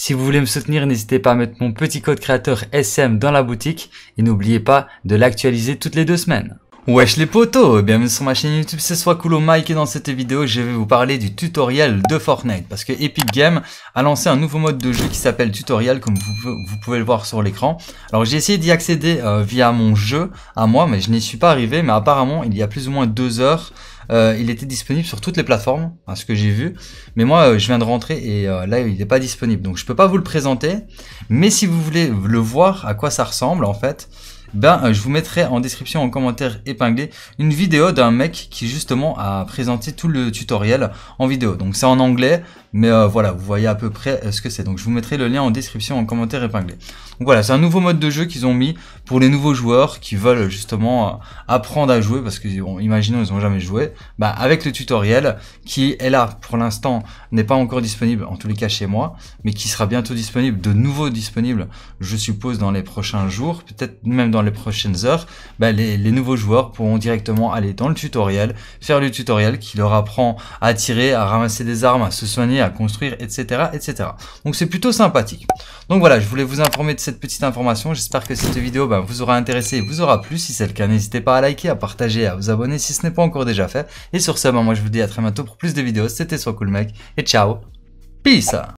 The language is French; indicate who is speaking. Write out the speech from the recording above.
Speaker 1: Si vous voulez me soutenir, n'hésitez pas à mettre mon petit code créateur SM dans la boutique et n'oubliez pas de l'actualiser toutes les deux semaines. Wesh les potos, bienvenue sur ma chaîne YouTube, c'est soit cool Mike et dans cette vidéo je vais vous parler du tutoriel de Fortnite parce que Epic Games a lancé un nouveau mode de jeu qui s'appelle tutoriel comme vous, pouvez le voir sur l'écran. Alors j'ai essayé d'y accéder euh, via mon jeu à moi mais je n'y suis pas arrivé mais apparemment il y a plus ou moins deux heures euh, il était disponible sur toutes les plateformes, à ce que j'ai vu. Mais moi, euh, je viens de rentrer et euh, là, il n'est pas disponible. Donc, je ne peux pas vous le présenter. Mais si vous voulez le voir, à quoi ça ressemble, en fait, ben euh, je vous mettrai en description, en commentaire épinglé, une vidéo d'un mec qui justement a présenté tout le tutoriel en vidéo. Donc c'est en anglais, mais euh, voilà, vous voyez à peu près euh, ce que c'est. Donc je vous mettrai le lien en description, en commentaire épinglé. Donc voilà, c'est un nouveau mode de jeu qu'ils ont mis pour les nouveaux joueurs qui veulent justement apprendre à jouer, parce que bon, imaginons ils ont jamais joué, ben, avec le tutoriel qui est là pour l'instant, n'est pas encore disponible, en tous les cas chez moi, mais qui sera bientôt disponible, de nouveau disponible, je suppose, dans les prochains jours, peut-être même dans dans les prochaines heures, bah, les, nouveaux joueurs pourront directement aller dans le tutoriel, faire le tutoriel qui leur apprend à tirer, à ramasser des armes, à se soigner, à construire, etc. etc. Donc c'est plutôt sympathique. Donc voilà, je voulais vous informer de cette petite information. J'espère que cette vidéo bah, vous aura intéressé et vous aura plu. Si c'est le cas, n'hésitez pas à liker, à partager, à vous abonner si ce n'est pas encore déjà fait. Et sur ce, bah, moi je vous dis à très bientôt pour plus de vidéos. C'était Soit Cool Mec et ciao Peace